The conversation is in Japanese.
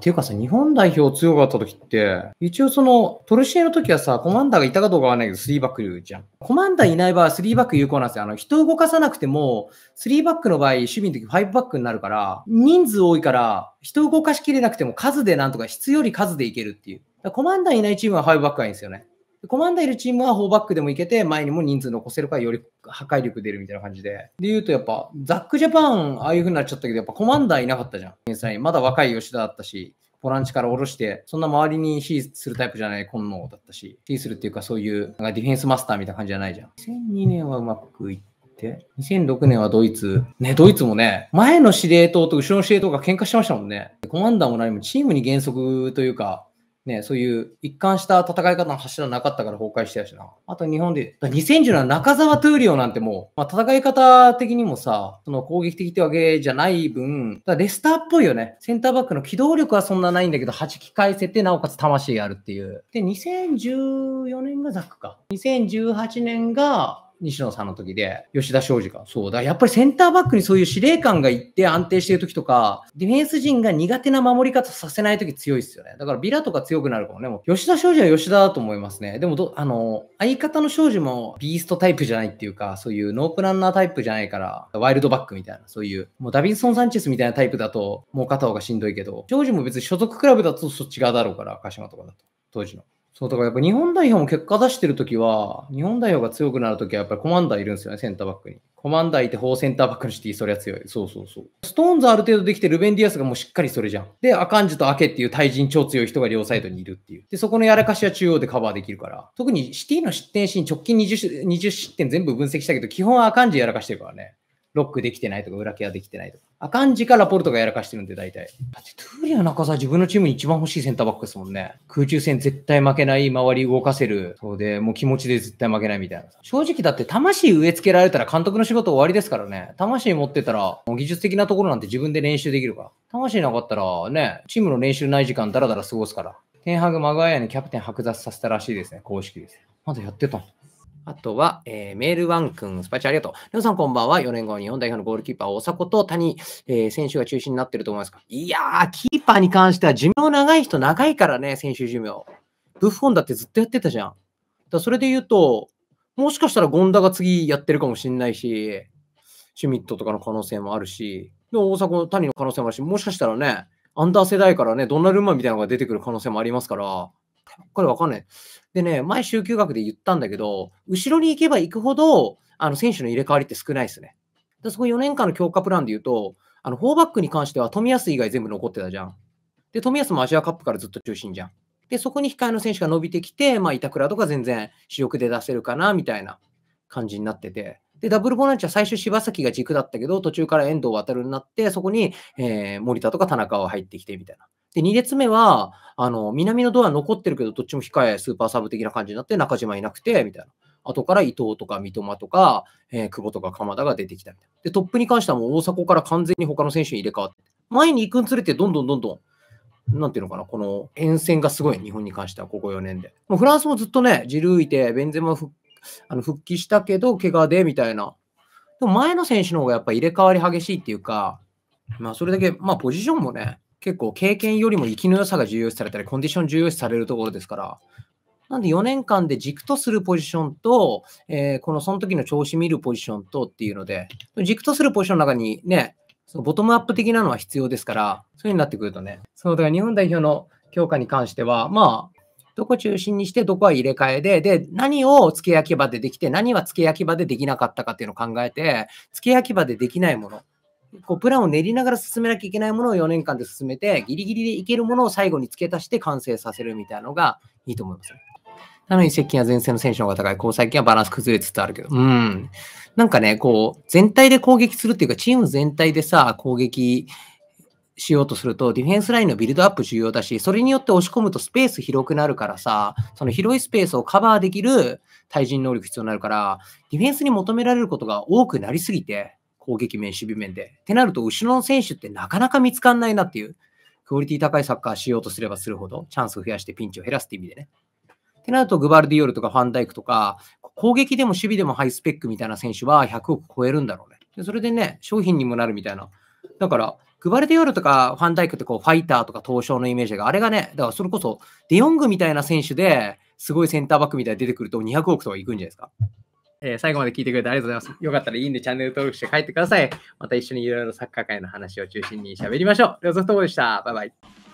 ていうかさ、日本代表強かった時って、一応その、トルシエの時はさ、コマンダーがいたかどうかわかんないけど、3バックじゃん。コマンダーいない場合、3バック有効なんですよ。あの、人を動かさなくても、3バックの場合、守備の時ファイブバックになるから、人数多いから、人を動かしきれなくても数でなんとか、質より数でいけるっていう。コマンダーいないチームはブバックがいいんですよね。コマンダーいるチームは4バックでもいけて、前にも人数残せるからより破壊力出るみたいな感じで。で言うとやっぱ、ザックジャパン、ああいう風になっちゃったけど、やっぱコマンダーいなかったじゃん。天才。まだ若い吉田だったし。ボランチから下ろして、そんな周りにシーするタイプじゃない、今能だったし、シーするっていうか、そういう、なんかディフェンスマスターみたいな感じじゃないじゃん。2002年はうまくいって、2006年はドイツ、ね、ドイツもね、前の司令塔と後ろの司令塔が喧嘩してましたもんね。コマンダーも何もチームに原則というか、ね、そういう一貫した戦い方の柱なかったから崩壊してやしな。あと日本で、2010の中澤ーリオなんてもう、まあ、戦い方的にもさ、その攻撃的ってわけじゃない分、レスターっぽいよね。センターバックの機動力はそんなないんだけど、弾き返せて、なおかつ魂あるっていう。で、2014年がザックか。2018年が、西野さんの時で、吉田昌司か。そうだ、やっぱりセンターバックにそういう司令官が行って安定してる時とか、ディフェンス陣が苦手な守り方させない時強いっすよね。だからビラとか強くなるかもね。もう吉田昌司は吉田だと思いますね。でもど、あの、相方の昌司もビーストタイプじゃないっていうか、そういうノープランナータイプじゃないから、ワイルドバックみたいな、そういう、もうダビンソン・サンチェスみたいなタイプだと、もう片方がしんどいけど、昌司も別に所属クラブだとそっち側だろうから、鹿島とかだと。当時の。そう、だからやっぱ日本代表も結果出してるときは、日本代表が強くなるときはやっぱりコマンダーいるんですよね、センターバックに。コマンダーいて、方センターバックのシティ、そりゃ強い。そうそうそう。ストーンズある程度できて、ルベン・ディアスがもうしっかりそれじゃん。で、アカンジとアケっていう対人超強い人が両サイドにいるっていう。で、そこのやらかしは中央でカバーできるから。特にシティの失点シーン、直近 20, 20失点全部分析したけど、基本アカンジやらかしてるからね。ロックできてないとか、裏ケアできてないとか。あかんじかラポルトがやらかしてるんで、大体。だってトゥーリア中さ、自分のチームに一番欲しいセンターバックですもんね。空中戦絶対負けない、周り動かせる。そうで、もう気持ちで絶対負けないみたいな。正直だって魂植え付けられたら監督の仕事終わりですからね。魂持ってたら、もう技術的なところなんて自分で練習できるから。魂なかったらね、チームの練習ない時間だらだら過ごすから。天グ・マグアイアにキャプテン剥奪させたらしいですね、公式です。まだやってたのあとは、えー、メールワン君、スパチチありがとう。皆さんこんばんは。4年後日本代表のゴールキーパー、大迫と谷、えー、選手が中心になってると思いますかいやー、キーパーに関しては寿命長い人長いからね、選手寿命。ブッフォンだってずっとやってたじゃん。だそれで言うと、もしかしたらゴンダが次やってるかもしんないし、シュミットとかの可能性もあるし、で大阪の谷の可能性もあるし、もしかしたらね、アンダー世代からね、ドンナルンマみたいなのが出てくる可能性もありますから、これわかんない。でね、前、週休学で言ったんだけど、後ろに行けば行くほど、あの選手の入れ替わりって少ないですね。でそこ4年間の強化プランで言うと、あの、フォーバックに関しては冨安以外全部残ってたじゃん。で、冨安もアジアカップからずっと中心じゃん。で、そこに控えの選手が伸びてきて、まあ、板倉とか全然主力で出せるかな、みたいな感じになってて。で、ダブルボランチは最初柴崎が軸だったけど、途中から遠藤航になって、そこに、えー、森田とか田中は入ってきて、みたいな。で、2列目は、あの、南のドア残ってるけど、どっちも控え、スーパーサブ的な感じになって、中島いなくて、みたいな。後から伊藤とか三笘とか、えー、久保とか鎌田が出てきたみたいな。で、トップに関してはもう大迫から完全に他の選手に入れ替わって、前に行くにつれて、どんどんどんどん、なんていうのかな、この沿線がすごい、日本に関しては、ここ4年で。もうフランスもずっとね、ジルーいて、ベンゼマ復あの復帰したけど、怪我で、みたいな。でも前の選手の方がやっぱ入れ替わり激しいっていうか、まあ、それだけ、まあ、ポジションもね、結構経験よりも生きの良さが重要視されたり、コンディション重要視されるところですから、なんで4年間で軸とするポジションと、えー、このその時の調子見るポジションとっていうので、軸とするポジションの中にね、そのボトムアップ的なのは必要ですから、そういう風になってくるとね、そうだから日本代表の強化に関しては、まあ、どこ中心にして、どこは入れ替えで、で、何を付け焼き場でできて、何は付け焼き場でできなかったかっていうのを考えて、付け焼き場でできないもの、こうプランを練りながら進めなきゃいけないものを4年間で進めて、ギリギリでいけるものを最後に付け足して完成させるみたいなのがいいと思います。なのに接近や前線の選手の方が高い。こう最近はバランス崩れつつあるけど。うん。なんかね、こう、全体で攻撃するっていうか、チーム全体でさ、攻撃しようとすると、ディフェンスラインのビルドアップ重要だし、それによって押し込むとスペース広くなるからさ、その広いスペースをカバーできる対人能力必要になるから、ディフェンスに求められることが多くなりすぎて、攻撃面、守備面で。ってなると、後ろの選手ってなかなか見つかんないなっていう、クオリティ高いサッカーしようとすればするほど、チャンスを増やしてピンチを減らすって意味でね。ってなると、グバルディオルとかファンダイクとか、攻撃でも守備でもハイスペックみたいな選手は100億超えるんだろうね。でそれでね、商品にもなるみたいな。だから、グバルディオルとかファンダイクってこうファイターとか東証のイメージがあれがね、だからそれこそデヨングみたいな選手ですごいセンターバックみたいに出てくると200億とかいくんじゃないですか。えー、最後まで聞いてくれてありがとうございます。よかったらいいんでチャンネル登録して帰ってください。また一緒にいろいろサッカー界の話を中心に喋りましょう。両ソフトボールでした。バイバイ。